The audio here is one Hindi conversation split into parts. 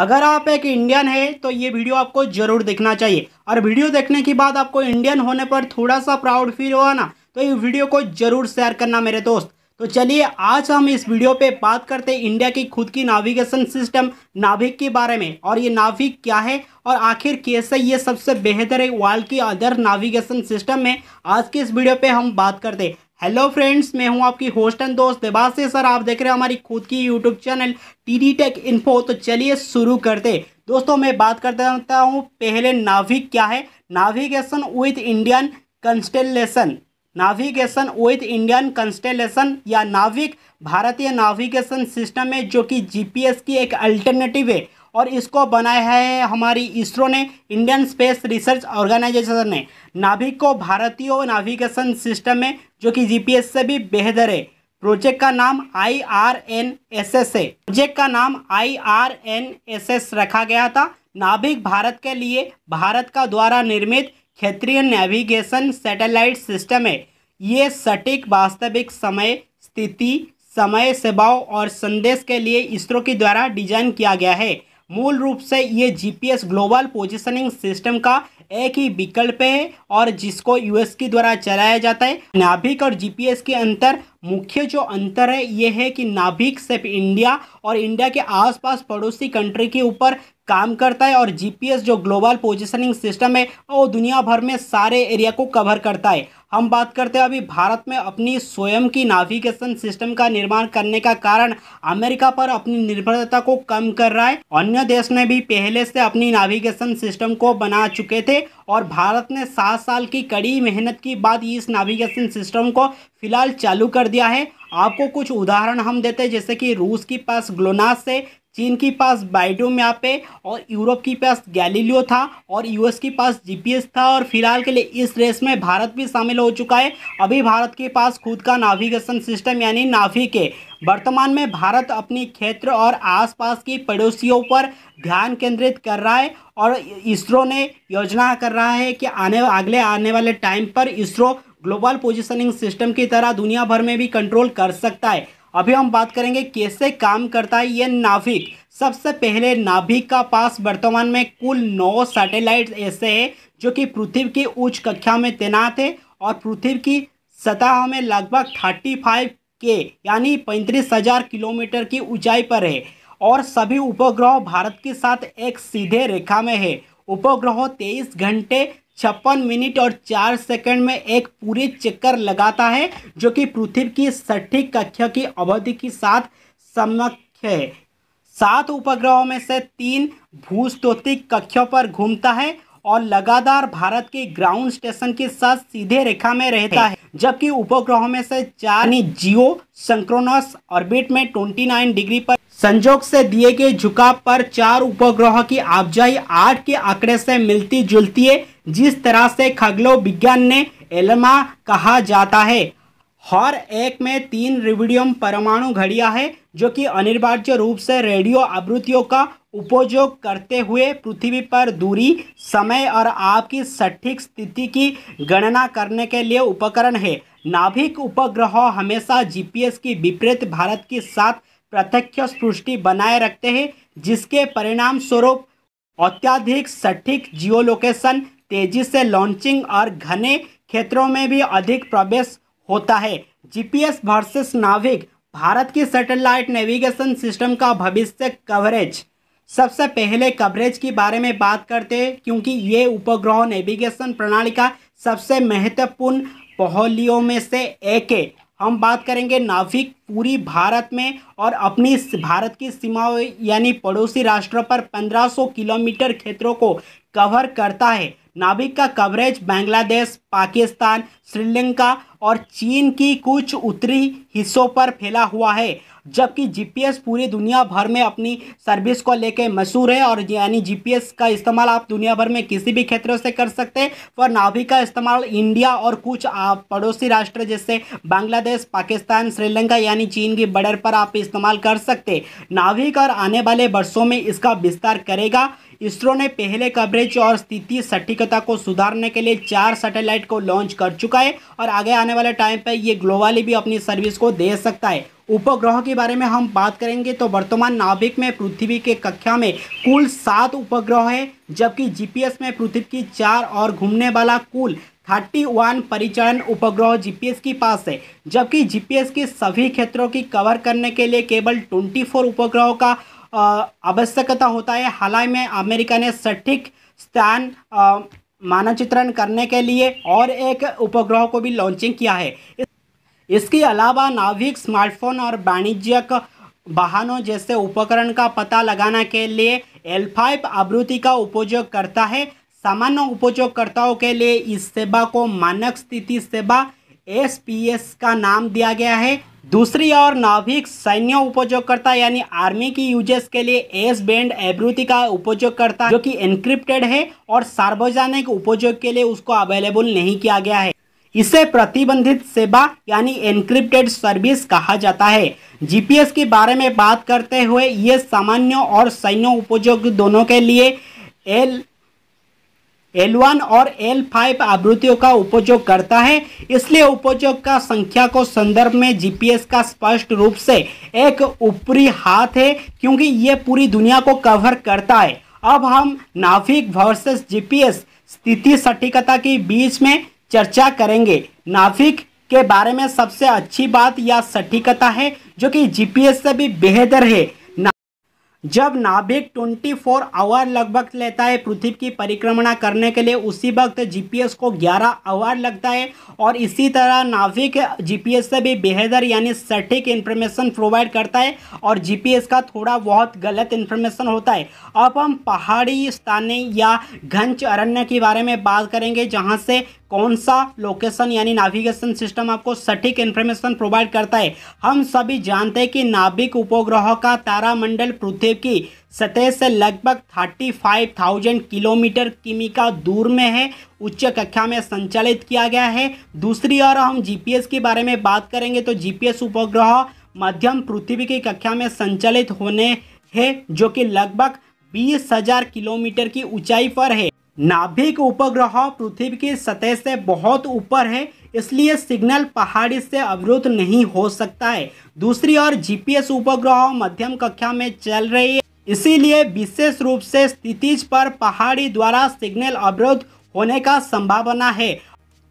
अगर आप एक इंडियन है तो ये वीडियो आपको जरूर देखना चाहिए और वीडियो देखने के बाद आपको इंडियन होने पर थोड़ा सा प्राउड फील हुआ ना तो ये वीडियो को जरूर शेयर करना मेरे दोस्त तो चलिए आज हम इस वीडियो पे बात करते हैं इंडिया की खुद की नाविगेशन सिस्टम नाभिक के बारे में और ये नाभिक क्या है और आखिर कैसे ये सबसे बेहतर है वर्ल्ड की अदर नाविगेशन सिस्टम में आज के इस वीडियो पे हम बात करते हैं हेलो फ्रेंड्स मैं हूं आपकी होस्ट एंड दोस्त से सर आप देख रहे हो हमारी खुद की YouTube channel T Tech Info तो चलिए शुरू करते दोस्तों मैं बात करता हूं पहले नाविक क्या है navigation with Indian constellation navigation with Indian constellation या नाविक भारतीय नाविगेशन सिस्टम है जो कि जी की एक अल्टरनेटिव है और इसको बनाया है हमारी इसरो ने इंडियन स्पेस रिसर्च ऑर्गेनाइजेशन ने नाभिक को भारतीय नाविगेशन सिस्टम में जो कि जीपीएस से भी बेहतर है प्रोजेक्ट का नाम I R N S S है प्रोजेक्ट का नाम I R N S S रखा गया था नाभिक भारत के लिए भारत का द्वारा निर्मित क्षेत्रीय नेविगेशन सैटेलाइट सिस्टम है ये सटीक वास्तविक समय स्थिति समय सेवाओं और संदेश के लिए इसरो के द्वारा डिजाइन किया गया है मूल रूप से ये जीपीएस ग्लोबल पोजीशनिंग सिस्टम का एक ही विकल्प है और जिसको यूएस के द्वारा चलाया जाता है नाभिक और जीपीएस के अंतर मुख्य जो अंतर है ये है कि नाभिक सिर्फ इंडिया और इंडिया के आसपास पड़ोसी कंट्री के ऊपर काम करता है और जीपीएस जो ग्लोबल पोजीशनिंग सिस्टम है वो दुनिया भर में सारे एरिया को कवर करता है हम बात करते हैं अभी भारत में अपनी स्वयं की नाविगेशन सिस्टम का निर्माण करने का कारण अमेरिका पर अपनी निर्भरता को कम कर रहा है अन्य देश ने भी पहले से अपनी नाविगेशन सिस्टम को बना चुके थे और भारत ने सात साल की कड़ी मेहनत के बाद इस नाविगेशन सिस्टम को फिलहाल चालू कर दिया है आपको कुछ उदाहरण हम देते हैं जैसे कि रूस के पास ग्लोनास है चीन के पास बाइडो यहाँ पे और यूरोप के पास गैलीलियो था और यूएस के पास जीपीएस था और फिलहाल के लिए इस रेस में भारत भी शामिल हो चुका है अभी भारत के पास खुद का नाविगेशन सिस्टम यानी नाफिक है वर्तमान में भारत अपने क्षेत्र और आसपास के पड़ोसियों पर ध्यान केंद्रित कर रहा है और इसरो ने योजना कर रहा है कि आने अगले आने वाले टाइम पर इसरो ग्लोबल पोजिशनिंग सिस्टम की तरह दुनिया भर में भी कंट्रोल कर सकता है अभी हम बात करेंगे कैसे काम करता है ये नाभिक सबसे पहले नाभिक का पास वर्तमान में कुल नौ सैटेलाइट ऐसे हैं जो कि पृथ्वी की उच्च कक्षा में तैनात है और पृथ्वी की सतह में लगभग थर्टी फाइव के यानी पैंतीस हजार किलोमीटर की ऊंचाई पर है और सभी उपग्रह भारत के साथ एक सीधे रेखा में है उपग्रह तेईस घंटे छप्पन मिनट और चार सेकंड में एक पूरे चक्कर लगाता है जो कि पृथ्वी की सठी कक्षा की अवधि के साथ समक्ष है सात उपग्रहों में से तीन भूस्तोतिक कक्षों पर घूमता है और लगातार भारत के ग्राउंड स्टेशन के साथ सीधे रेखा में रहता है जबकि उपग्रहों में से चार जियो संक्रोनस ऑर्बिट में 29 डिग्री पर संजोग से दिए गए झुकाव पर चार उपग्रह की आबजाई आठ के आंकड़े से मिलती जुलती है जिस तरह से खगलो विज्ञान ने एलमा कहा जाता है हर एक में तीन रिविडियम परमाणु घड़िया है जो कि अनिवार्य रूप से रेडियो आवृत्तियों का उपयोग करते हुए पृथ्वी पर दूरी समय और आपकी सटीक स्थिति की गणना करने के लिए उपकरण है नाभिक उपग्रह हमेशा जीपीएस की विपरीत भारत के साथ प्रत्यक्ष सृष्टि बनाए रखते हैं जिसके परिणाम स्वरूप अत्याधिक सटीक जियोलोकेशन तेजी से लॉन्चिंग और घने क्षेत्रों में भी अधिक प्रवेश होता है जीपीएस वर्सेस नाविक भारत की सैटेलाइट नेविगेशन सिस्टम का भविष्य कवरेज सबसे पहले कवरेज के बारे में बात करते हैं क्योंकि ये उपग्रह नेविगेशन प्रणाली का सबसे महत्वपूर्ण पहलियों में से एक है हम बात करेंगे नाभिक पूरी भारत में और अपनी भारत की सीमाओं यानी पड़ोसी राष्ट्रों पर 1500 किलोमीटर क्षेत्रों को कवर करता है नाभिक का कवरेज बांग्लादेश पाकिस्तान श्रीलंका और चीन की कुछ उत्तरी हिस्सों पर फैला हुआ है जबकि जीपीएस पूरी दुनिया भर में अपनी सर्विस को लेकर मशहूर है और यानी जीपीएस का इस्तेमाल आप दुनिया भर में किसी भी क्षेत्रों से कर सकते हैं पर नाभिक का इस्तेमाल इंडिया और कुछ पड़ोसी राष्ट्र जैसे बांग्लादेश पाकिस्तान श्रीलंका यानी चीन की बॉर्डर पर आप इस्तेमाल कर सकते नाभिक और आने वाले वर्षों में इसका विस्तार करेगा इसरो ने पहले कवरेज और स्थिति सटीकता को सुधारने के लिए चार सैटेलाइट को लॉन्च कर चुका है और आगे आने वाले टाइम पर ये ग्लोबली भी अपनी सर्विस को दे सकता है उपग्रह के बारे में हम बात करेंगे तो वर्तमान नाभिक में पृथ्वी के कक्षा में कुल सात उपग्रह है जबकि जीपीएस में पृथ्वी की चार और घूमने वाला कुल थर्टी वन परिचालन उपग्रह जीपीएस के पास है जबकि जीपीएस के सभी क्षेत्रों की कवर करने के लिए केवल 24 उपग्रहों का आवश्यकता होता है हाल में अमेरिका ने सटीक स्थान मानचित्रण करने के लिए और एक उपग्रह को भी लॉन्चिंग किया है इसके अलावा नाविक स्मार्टफोन और वाणिज्यिक वाहनों जैसे उपकरण का पता लगाना के लिए एल फाइव आवृत्ति का उपयोग करता है सामान्य उपयोगकर्ताओं के लिए इस सेवा को मानक स्थिति सेवा एस का नाम दिया गया है दूसरी ओर नाभिक सैन्य उपयोगकर्ता यानी आर्मी की यूजर्स के लिए एस बैंड एब्रूति का उपयोगकर्ता जो कि एनक्रिप्टेड है और सार्वजनिक उपयोग के लिए उसको अवेलेबल नहीं किया गया है इसे प्रतिबंधित सेवा यानी एनक्रिप्टेड सर्विस कहा जाता है जीपीएस के बारे में बात करते हुए ये सामान्य और सैन्य उपयोग दोनों के लिए एल L1 और L5 आवृत्तियों का उपयोग करता है इसलिए उपयोग का संख्या को संदर्भ में जीपीएस का स्पष्ट रूप से एक ऊपरी हाथ है क्योंकि ये पूरी दुनिया को कवर करता है अब हम नाफिक वर्सेस जीपीएस स्थिति सटीकता के बीच में चर्चा करेंगे नाफिक के बारे में सबसे अच्छी बात या सटीकता है जो कि जीपीएस से भी बेहतर है जब नाभिक 24 फोर आवर लगभग लेता है पृथ्वी की परिक्रमणा करने के लिए उसी वक्त जीपीएस को 11 आवर लगता है और इसी तरह नाभिक जीपीएस से भी बेहतर यानी सटीक इन्फॉर्मेशन प्रोवाइड करता है और जीपीएस का थोड़ा बहुत गलत इन्फॉर्मेशन होता है अब हम पहाड़ी स्थानीय या घंच अरण्य के बारे में बात करेंगे जहाँ से कौन सा लोकेशन यानी नाविगेशन सिस्टम आपको सटीक इन्फॉर्मेशन प्रोवाइड करता है हम सभी जानते हैं कि नाभिक उपग्रह का तारामंडल पृथ्वी की सतह से लगभग 35,000 किलोमीटर किमी का दूर में है उच्च कक्षा में संचालित किया गया है दूसरी ओर हम जीपीएस के बारे में बात करेंगे तो जीपीएस उपग्रह मध्यम पृथ्वी की कक्षा में संचालित होने है जो कि लगभग बीस हजार किलोमीटर की ऊंचाई पर है नाभिक उपग्रह पृथ्वी की सतह से बहुत ऊपर है इसलिए सिग्नल पहाड़ी से अवरुद्ध नहीं हो सकता है दूसरी ओर जीपीएस उपग्रह मध्यम कक्षा में चल रही है इसीलिए विशेष रूप से स्थितिज पर पहाड़ी द्वारा सिग्नल अवरुद्ध होने का संभावना है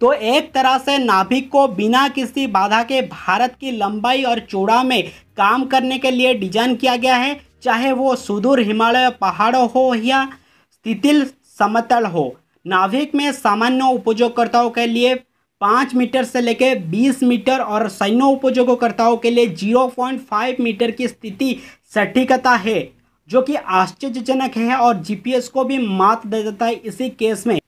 तो एक तरह से नाभिक को बिना किसी बाधा के भारत की लंबाई और चौड़ा में काम करने के लिए डिजाइन किया गया है चाहे वो सुदूर हिमालय पहाड़ों हो या स्थितिल समतल हो नाभिक में सामान्य उपयोगकर्ताओं के लिए पाँच मीटर से लेकर बीस मीटर और सैन्य उपयोगकर्ताओं के लिए जीरो पॉइंट फाइव मीटर की स्थिति सटीकता है जो कि आश्चर्यजनक है और जीपीएस को भी मात दे देता है इसी केस में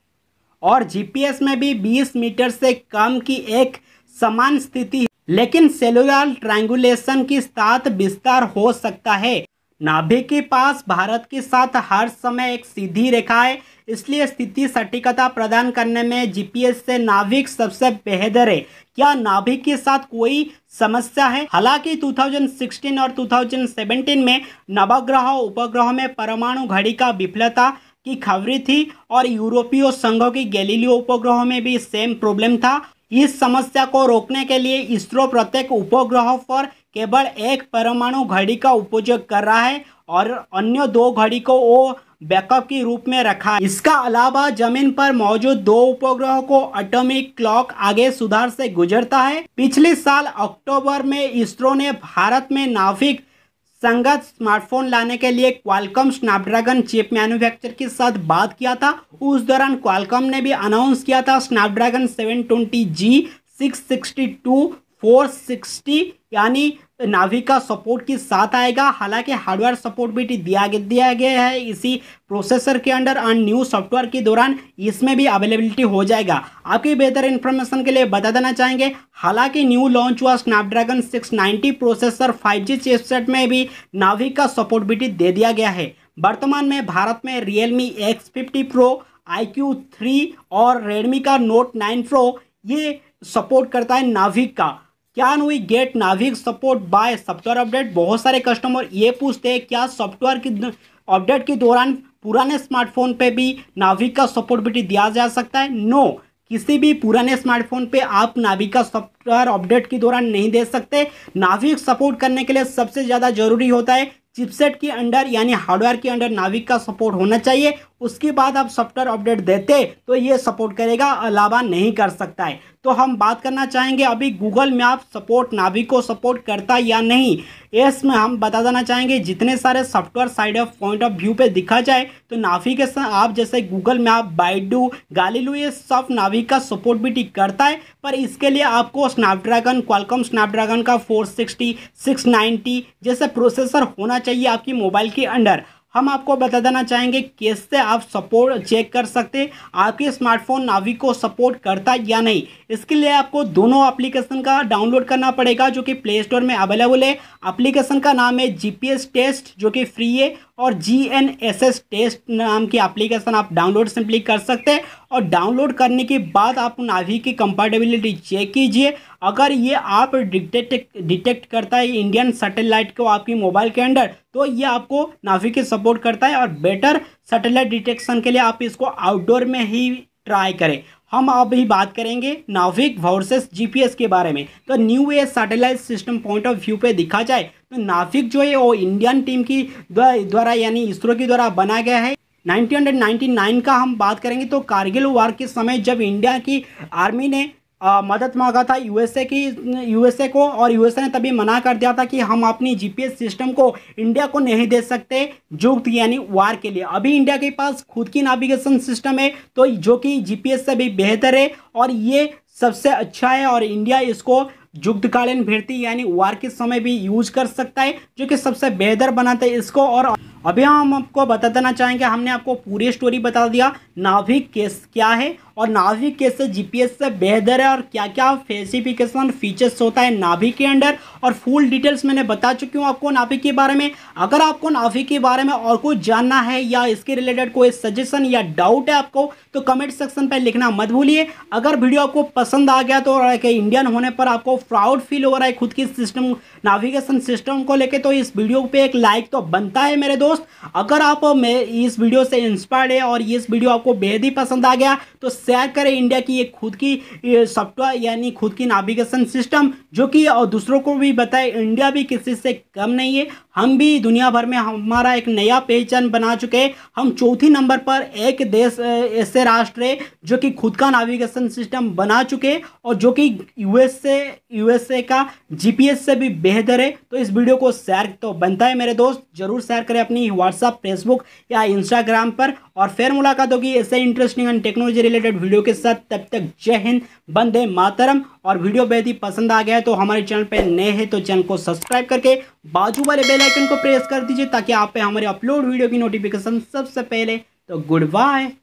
और जीपीएस में भी बीस मीटर से कम की एक समान स्थिति लेकिन सेलुलर ट्रायंगुलेशन की साथ विस्तार हो सकता है नाभि के पास भारत के साथ हर समय एक सीधी रेखा है इसलिए स्थिति सटीकता प्रदान करने में जीपीएस से नाभिक सबसे बेहतर है क्या नाभिक के साथ कोई समस्या है हालांकि 2016 और 2017 में नवग्रह उपग्रह में परमाणु घड़ी का विफलता की खबरी थी और यूरोपीय संघों की गैलीलियो उपग्रह में भी सेम प्रॉब्लम था इस समस्या को रोकने के लिए इसरो प्रत्येक उपग्रह पर केवल एक परमाणु घड़ी का उपयोग कर रहा है और अन्य दो घड़ी को वो बैकअप के रूप में रखा है इसका अलावा जमीन पर मौजूद दो उपग्रहों को एटॉमिक क्लॉक आगे सुधार से गुजरता है पिछले साल अक्टूबर में इसरो ने भारत में नाफिक संगत स्मार्टफोन लाने के लिए क्वालकॉम स्नैपड्रैगन चिप मैन्युफैक्चर के साथ बात किया था उस दौरान क्वालकॉम ने भी अनाउंस किया था स्नैपड्रैगन सिक्सटी टू 460 यानी नाभिक का सपोर्ट के साथ आएगा हालांकि हार्डवेयर सपोर्ट भी दिया दिया गया है इसी प्रोसेसर के अंडर और न्यू सॉफ्टवेयर के दौरान इसमें भी अवेलेबिलिटी हो जाएगा आपकी बेहतर इन्फॉर्मेशन के लिए बता देना चाहेंगे हालांकि न्यू लॉन्च हुआ स्नैपड्रैगन 690 प्रोसेसर 5G चिपसेट में भी नाभिक का सपोर्ट भी दे दिया गया है वर्तमान में भारत में Realme X fifty Pro I Q three और रेडमी का नोट नाइन प्रो ये सपोर्ट करता है नाविक का can we get NavIC support by software update बहुत सारे कस्टमर ये पूछते हैं क्या सॉफ्टवेयर की अपडेट के दौरान पुराने स्मार्टफोन पे भी नाविक का सपोर्टबिलिटी दिया जा सकता है नो no. किसी भी पुराने स्मार्टफोन पे आप नाविक का सॉफ्टवेयर अपडेट के दौरान नहीं दे सकते नाविक सपोर्ट करने के लिए सबसे ज़्यादा जरूरी होता है चिपसेट के अंडर यानी हार्डवेयर के अंडर नाविक का सपोर्ट होना चाहिए उसके बाद आप सॉफ्टवेयर अपडेट देते तो ये सपोर्ट करेगा अलावा नहीं कर सकता है तो हम बात करना चाहेंगे अभी गूगल मैप सपोर्ट नावी को सपोर्ट करता या नहीं इसमें हम बता देना चाहेंगे जितने सारे software side of point of view पे दिखा जाए तो नावी के साथ आप जैसे गूगल मैप बाइडू गालीलू ये सब नावी का सपोर्ट भी ठीक करता है पर इसके लिए आपको स्नैपड्रैगन क्वालकॉम स्नैपड्रैगन का फोर सिक्सटी सिक्स नाइन्टी जैसे प्रोसेसर होना चाहिए आपकी मोबाइल के अंडर हम आपको बता देना चाहेंगे कैसे आप सपोर्ट चेक कर सकते आपके स्मार्टफोन नावी को सपोर्ट करता या नहीं इसके लिए आपको दोनों एप्लीकेशन का डाउनलोड करना पड़ेगा जो कि प्ले स्टोर में अवेलेबल है एप्लीकेशन का नाम है जीपीएस टेस्ट जो कि फ्री है और G N S S test नाम की एप्लीकेशन आप डाउनलोड सिंपली कर सकते हैं और डाउनलोड करने के बाद आप नावी की कंपैटिबिलिटी चेक कीजिए अगर ये आप डिटेक्ट डिटेक्ट करता है इंडियन सैटेलाइट को आपकी मोबाइल के अंडर तो ये आपको नावी के सपोर्ट करता है और बेटर सैटेलाइट डिटेक्शन के लिए आप इसको आउटडोर में ही ट्राई करें हम अभी बात करेंगे नाविक वर्सेस जीपीएस के बारे में तो new age satellite system point of view पे दिखा जाए तो नाफिक जो है वो इंडियन टीम की द्वारा यानी इसरो के द्वारा बनाया गया है 1999 का हम बात करेंगे तो कारगिल वार के समय जब इंडिया की आर्मी ने आ, मदद मांगा था यूएसए की यूएसए को और यूएसए ने तभी मना कर दिया था कि हम अपनी जीपीएस सिस्टम को इंडिया को नहीं दे सकते जुक्त यानी वार के लिए अभी इंडिया के पास खुद की नेविगेशन सिस्टम है तो जो कि जीपीएस से भी बेहतर है और ये सबसे अच्छा है और इंडिया इसको युद्धकालीन भर्ती यानी वार के समय भी यूज कर सकता है जो कि सबसे बेहतर बनाता है इसको और अभी हम आपको बता देना चाहेंगे हमने आपको पूरी स्टोरी बता दिया नाभिक केस क्या है और नाभिक केस से जीपीएस से बेहतर है और क्या क्या फेसिफिकेशन फीचर्स होता है नाभिक के अंडर और फुल डिटेल्स मैंने बता चुकी हूँ आपको नाभिक के बारे में अगर आपको नाभिक के बारे में और कुछ जानना है या इसके रिलेटेड कोई सजेशन या डाउट है आपको तो कमेंट सेक्शन पर लिखना मत भूलिए अगर वीडियो आपको पसंद आ गया तो इंडियन होने पर आपको प्राउड फील हो रहा है खुद की सिस्टम नाविगेशन सिस्टम को लेकर तो इस वीडियो पर एक लाइक तो बनता है मेरे दोस्त दोस्त अगर आप मैं इस वीडियो से इंस्पायर्ड है और इस वीडियो आपको बेहद ही पसंद आ गया तो शेयर करें इंडिया की एक खुद की सॉफ्टवेयर यानी खुद की नेविगेशन सिस्टम जो कि और दूसरों को भी बताए इंडिया भी किसी से कम नहीं है हम भी दुनिया भर में हमारा एक नया पहचान बना चुके हम चौथी नंबर पर एक देश ऐसे राष्ट्र है जो कि खुद का नाविगेशन सिस्टम बना चुके और जो कि यूएसए यूएसए का जीपीएस से भी बेहतर है तो इस वीडियो को शेयर तो बनता है मेरे दोस्त जरूर शेयर करें अपनी व्हाट्सअप फेसबुक या इंस्टाग्राम पर और फिर मुलाकात होगी ऐसे interesting and technology related video के साथ तब तक जय हिंद बंदे मातरम और वीडियो बेहद ही पसंद आ गया है तो हमारे चैनल पे नए हैं तो चैनल को सब्सक्राइब करके बाजू वाले बेल आइकन को प्रेस कर दीजिए ताकि आप पे हमारे अपलोड वीडियो की नोटिफिकेशन सबसे पहले तो गुड बाय